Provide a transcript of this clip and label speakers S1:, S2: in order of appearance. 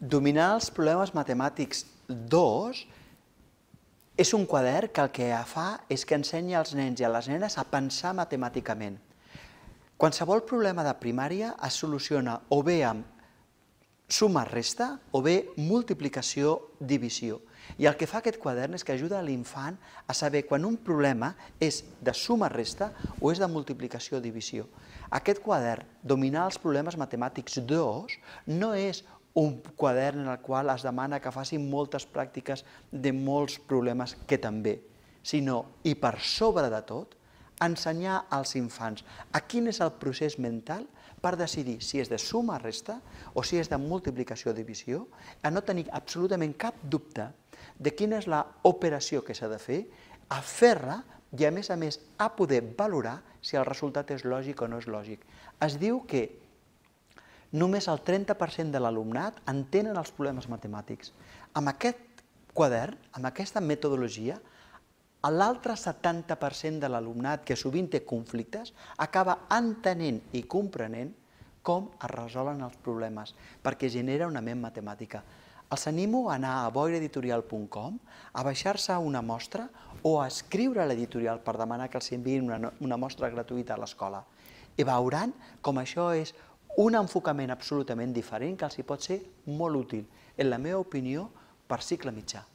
S1: Dominar els problemes matemàtics 2 és un quadern que el que fa és que ensenya als nens i a les nenes a pensar matemàticament. Qualsevol problema de primària es soluciona o bé amb suma-resta o bé multiplicació-divisió. I el que fa aquest quadern és que ajuda a l'infant a saber quan un problema és de suma-resta o és de multiplicació-divisió. Aquest quadern, dominar els problemes matemàtics 2, no és un quadern en el qual es demana que facin moltes pràctiques de molts problemes que també, sinó, i per sobre de tot, ensenyar als infants a quin és el procés mental per decidir si és de suma resta o si és de multiplicació o divisió, a no tenir absolutament cap dubte de quina és la operació que s'ha de fer, a fer-la i a més a més a poder valorar si el resultat és lògic o no és lògic. Es diu que només el 30% de l'alumnat entenen els problemes matemàtics. Amb aquest quadern, amb aquesta metodologia, l'altre 70% de l'alumnat, que sovint té conflictes, acaba entenent i comprenent com es resolen els problemes, perquè genera una ment matemàtica. Els animo a anar a boireditorial.com, a baixar-se una mostra o a escriure a l'editorial per demanar que els enviïn una, una mostra gratuïta a l'escola. I veuran com això és un enfocament absolutament diferent que els hi pot ser molt útil, en la meva opinió, per cicle mitjà.